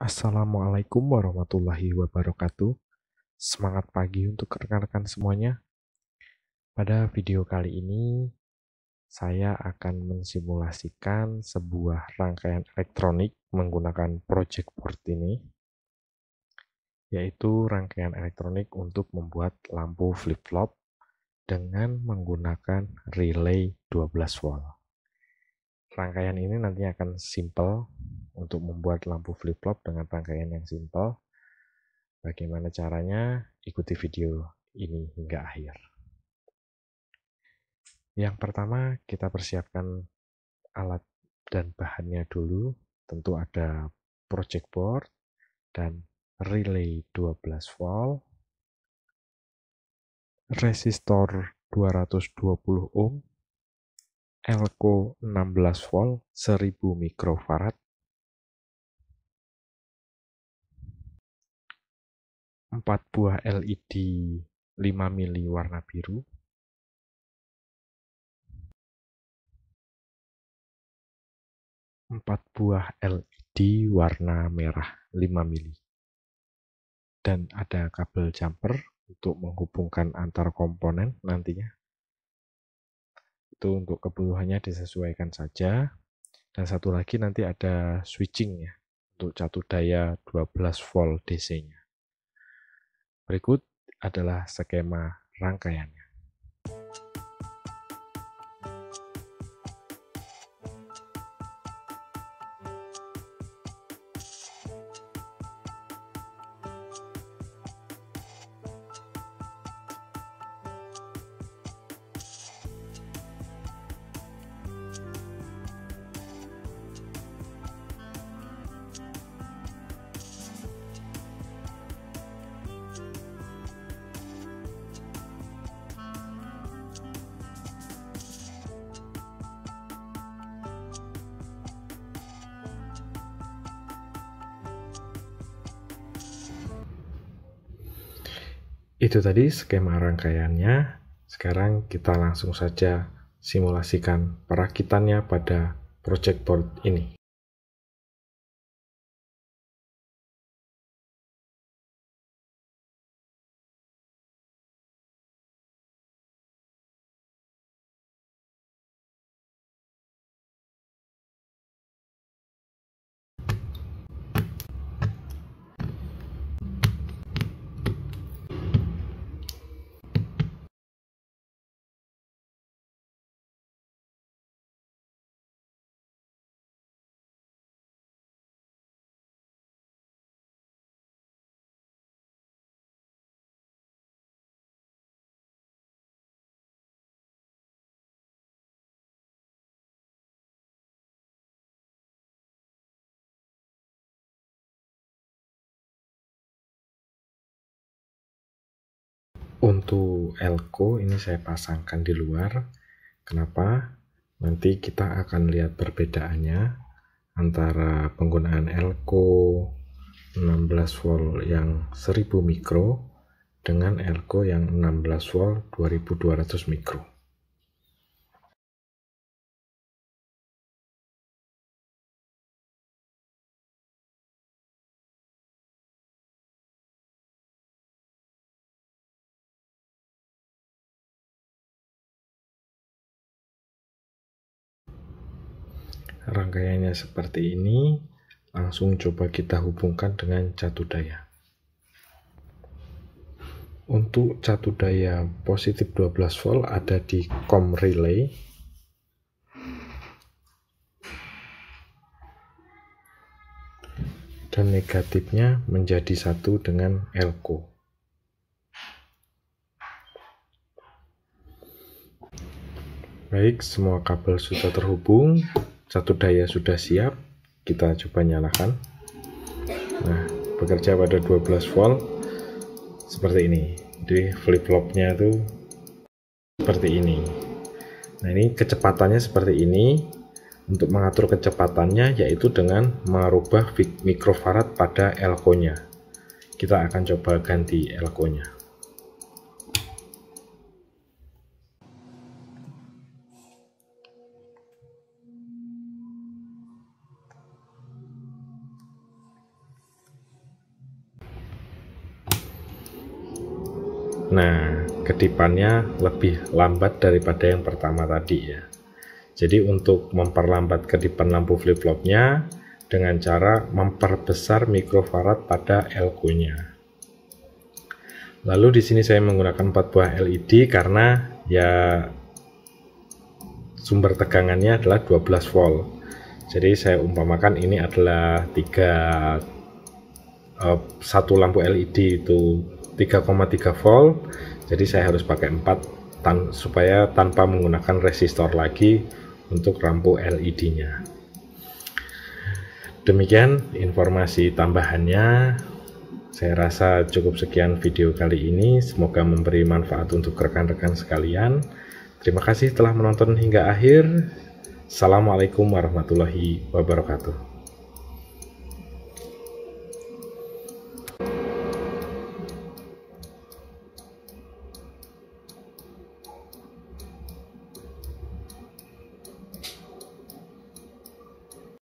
Assalamualaikum warahmatullahi wabarakatuh. Semangat pagi untuk rekan-rekan semuanya. Pada video kali ini, saya akan mensimulasikan sebuah rangkaian elektronik menggunakan project port ini, yaitu rangkaian elektronik untuk membuat lampu flip-flop dengan menggunakan relay 12 volt. Rangkaian ini nantinya akan simple untuk membuat lampu flip-flop dengan rangkaian yang simpel. Bagaimana caranya? Ikuti video ini hingga akhir. Yang pertama, kita persiapkan alat dan bahannya dulu. Tentu ada project board dan relay 12 volt, resistor 220 ohm, elko 16 volt 1000 mikrofarad, 4 buah LED 5 mili warna biru, empat buah LED warna merah 5 mili. Dan ada kabel jumper untuk menghubungkan antar komponen nantinya. Itu untuk kebutuhannya disesuaikan saja. Dan satu lagi nanti ada switching ya untuk catu daya 12 volt DC-nya. Berikut adalah skema rangkaiannya. Itu tadi skema rangkaiannya. Sekarang kita langsung saja simulasikan perakitannya pada project board ini. untuk elko ini saya pasangkan di luar kenapa nanti kita akan lihat perbedaannya antara penggunaan elko 16 volt yang 1000 mikro dengan elko yang 16 volt 2200 mikro rangkaiannya seperti ini, langsung coba kita hubungkan dengan catu daya. Untuk catu daya positif 12 volt ada di com relay. Dan negatifnya menjadi satu dengan elko. Baik, semua kabel sudah terhubung satu daya sudah siap kita coba nyalakan nah bekerja pada 12 volt seperti ini jadi flip-flopnya itu seperti ini nah ini kecepatannya seperti ini untuk mengatur kecepatannya yaitu dengan merubah mikrofarad pada elko nya kita akan coba ganti elko nya Nah, kedipannya lebih lambat daripada yang pertama tadi ya. Jadi untuk memperlambat kedipan lampu flip-flopnya dengan cara memperbesar mikrofarad pada elko-nya. Lalu di sini saya menggunakan 4 buah LED karena ya sumber tegangannya adalah 12 volt. Jadi saya umpamakan ini adalah tiga eh, satu lampu LED itu 3,3 volt jadi saya harus pakai 4 tan supaya tanpa menggunakan resistor lagi untuk lampu LED nya demikian informasi tambahannya saya rasa cukup sekian video kali ini semoga memberi manfaat untuk rekan-rekan sekalian terima kasih telah menonton hingga akhir Assalamualaikum warahmatullahi wabarakatuh